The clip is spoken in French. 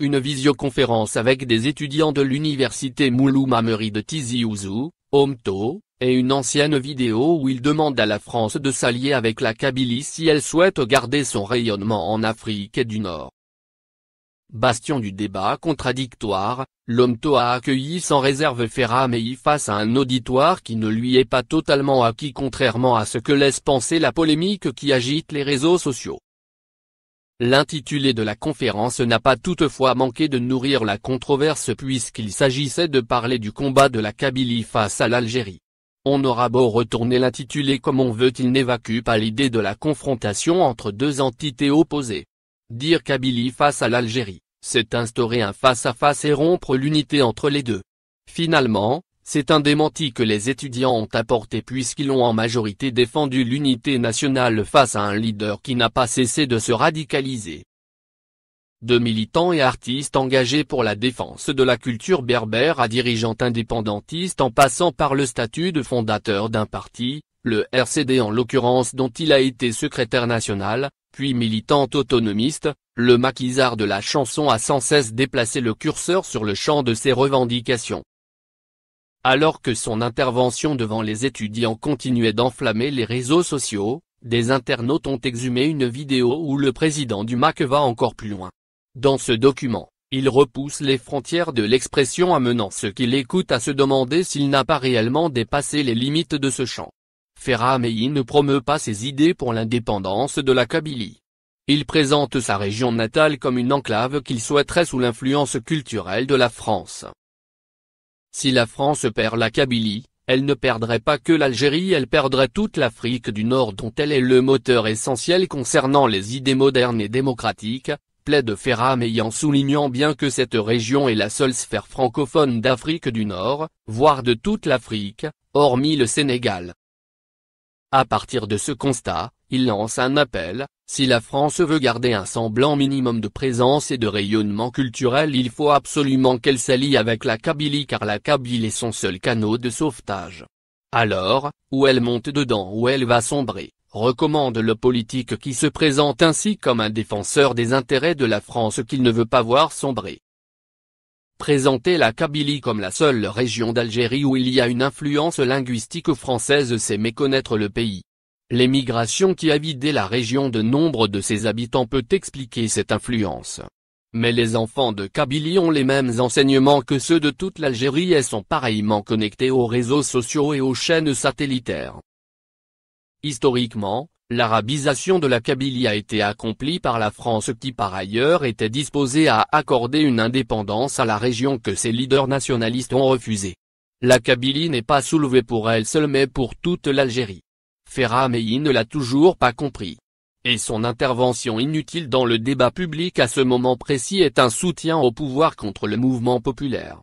une visioconférence avec des étudiants de l'université Moulou Mamuri de Tizi Ouzou, Omto, et une ancienne vidéo où il demande à la France de s'allier avec la Kabylie si elle souhaite garder son rayonnement en Afrique et du Nord. Bastion du débat contradictoire, l'OMTO a accueilli sans réserve Ferramei face à un auditoire qui ne lui est pas totalement acquis contrairement à ce que laisse penser la polémique qui agite les réseaux sociaux. L'intitulé de la conférence n'a pas toutefois manqué de nourrir la controverse puisqu'il s'agissait de parler du combat de la Kabylie face à l'Algérie. On aura beau retourner l'intitulé comme on veut il n'évacue pas l'idée de la confrontation entre deux entités opposées. Dire Kabylie face à l'Algérie, c'est instaurer un face-à-face et rompre l'unité entre les deux. Finalement, c'est un démenti que les étudiants ont apporté puisqu'ils ont en majorité défendu l'unité nationale face à un leader qui n'a pas cessé de se radicaliser. De militants et artistes engagés pour la défense de la culture berbère à dirigeants indépendantistes en passant par le statut de fondateur d'un parti, le RCD en l'occurrence dont il a été secrétaire national, puis militant autonomiste, le maquisard de la chanson a sans cesse déplacé le curseur sur le champ de ses revendications. Alors que son intervention devant les étudiants continuait d'enflammer les réseaux sociaux, des internautes ont exhumé une vidéo où le président du MAC va encore plus loin. Dans ce document, il repousse les frontières de l'expression amenant ceux qui l'écoutent à se demander s'il n'a pas réellement dépassé les limites de ce champ. Ferra ne promeut pas ses idées pour l'indépendance de la Kabylie. Il présente sa région natale comme une enclave qu'il souhaiterait sous l'influence culturelle de la France. Si la France perd la Kabylie, elle ne perdrait pas que l'Algérie, elle perdrait toute l'Afrique du Nord dont elle est le moteur essentiel concernant les idées modernes et démocratiques, plaide Ferram ayant en soulignant bien que cette région est la seule sphère francophone d'Afrique du Nord, voire de toute l'Afrique, hormis le Sénégal. À partir de ce constat, il lance un appel, si la France veut garder un semblant minimum de présence et de rayonnement culturel il faut absolument qu'elle s'allie avec la Kabylie car la Kabylie est son seul canot de sauvetage. Alors, où elle monte dedans ou elle va sombrer, recommande le politique qui se présente ainsi comme un défenseur des intérêts de la France qu'il ne veut pas voir sombrer. Présenter la Kabylie comme la seule région d'Algérie où il y a une influence linguistique française c'est méconnaître le pays. L'émigration qui a vidé la région de nombre de ses habitants peut expliquer cette influence. Mais les enfants de Kabylie ont les mêmes enseignements que ceux de toute l'Algérie et sont pareillement connectés aux réseaux sociaux et aux chaînes satellitaires. Historiquement, L'arabisation de la Kabylie a été accomplie par la France qui par ailleurs était disposée à accorder une indépendance à la région que ses leaders nationalistes ont refusé. La Kabylie n'est pas soulevée pour elle seule mais pour toute l'Algérie. Mei ne l'a toujours pas compris. Et son intervention inutile dans le débat public à ce moment précis est un soutien au pouvoir contre le mouvement populaire.